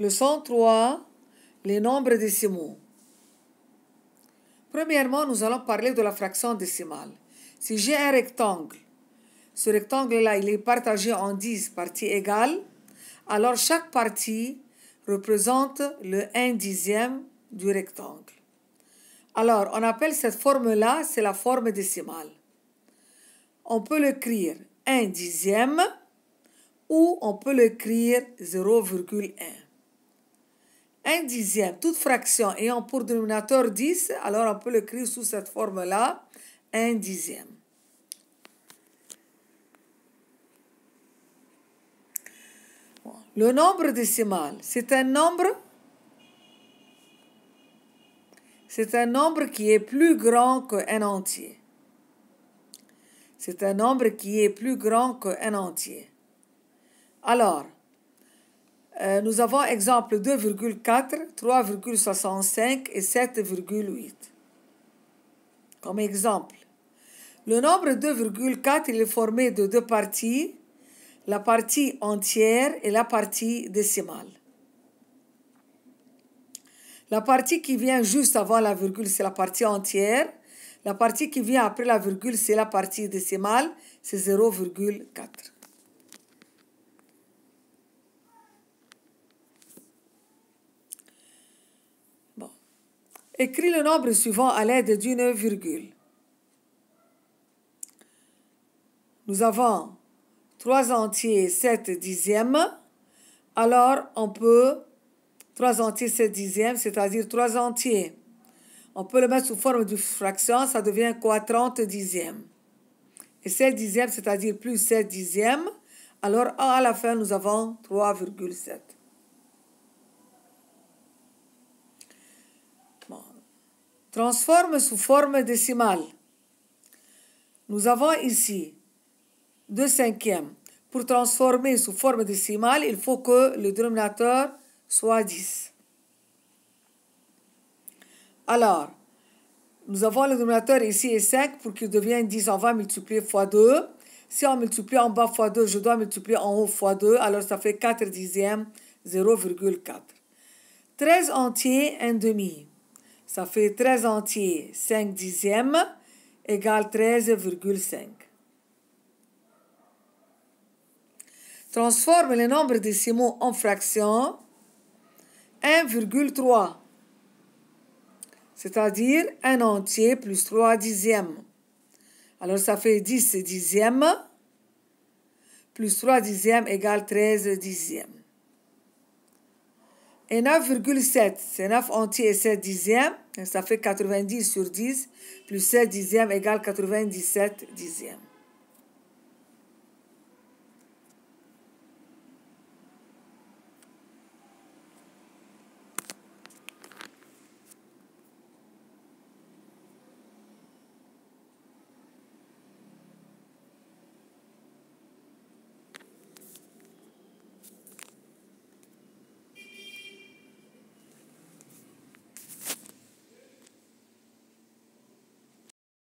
Le 103, les nombres décimaux. Premièrement, nous allons parler de la fraction décimale. Si j'ai un rectangle, ce rectangle-là, il est partagé en 10 parties égales, alors chaque partie représente le 1 dixième du rectangle. Alors, on appelle cette forme-là, c'est la forme décimale. On peut l'écrire 1 dixième ou on peut l'écrire 0,1. Un dixième, toute fraction ayant pour dénominateur 10, alors on peut l'écrire sous cette forme-là, un dixième. Le nombre décimal, c'est un nombre c'est un nombre qui est plus grand qu'un entier. C'est un nombre qui est plus grand qu'un entier. Alors, euh, nous avons exemple 2,4, 3,65 et 7,8. Comme exemple, le nombre 2,4 est formé de deux parties, la partie entière et la partie décimale. La partie qui vient juste avant la virgule, c'est la partie entière. La partie qui vient après la virgule, c'est la partie décimale, c'est 0,4. Écris le nombre suivant à l'aide d'une virgule. Nous avons 3 entiers 7 dixièmes. Alors, on peut 3 entiers 7 dixièmes, c'est-à-dire 3 entiers. On peut le mettre sous forme de fraction, ça devient quoi 30 dixièmes. Et 7 dixièmes, c'est-à-dire plus 7 dixièmes. Alors, à la fin, nous avons 3,7. transforme sous forme décimale. Nous avons ici 2 cinquièmes. Pour transformer sous forme décimale, il faut que le dénominateur soit 10. Alors, nous avons le dénominateur ici et 5 pour qu'il devienne 10. On va multiplier fois 2. Si on multiplie en bas fois 2, je dois multiplier en haut fois 2. Alors, ça fait 4 dixièmes, 0,4. 13 entiers, 1 demi. Ça fait 13 entiers, 5 dixièmes, égale 13,5. Transforme le nombre décimaux en fractions. 1,3, c'est-à-dire 1 entier plus 3 dixièmes. Alors ça fait 10 dixièmes, plus 3 dixièmes égale 13 dixièmes. Et 9,7, c'est 9 entiers et 7 dixièmes. Ça fait 90 sur 10, plus 7 dixièmes égale 97 dixièmes.